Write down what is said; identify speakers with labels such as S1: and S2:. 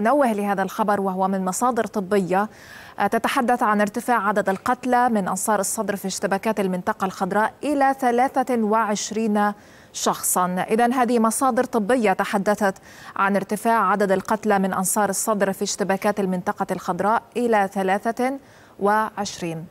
S1: نوه لهذا الخبر وهو من مصادر طبية آه، تتحدث عن ارتفاع عدد القتلى من أنصار الصدر في اشتباكات المنطقة الخضراء إلى 23 شخصا إذا هذه مصادر طبية تحدثت عن ارتفاع عدد القتلى من أنصار الصدر في اشتباكات المنطقة الخضراء إلى 23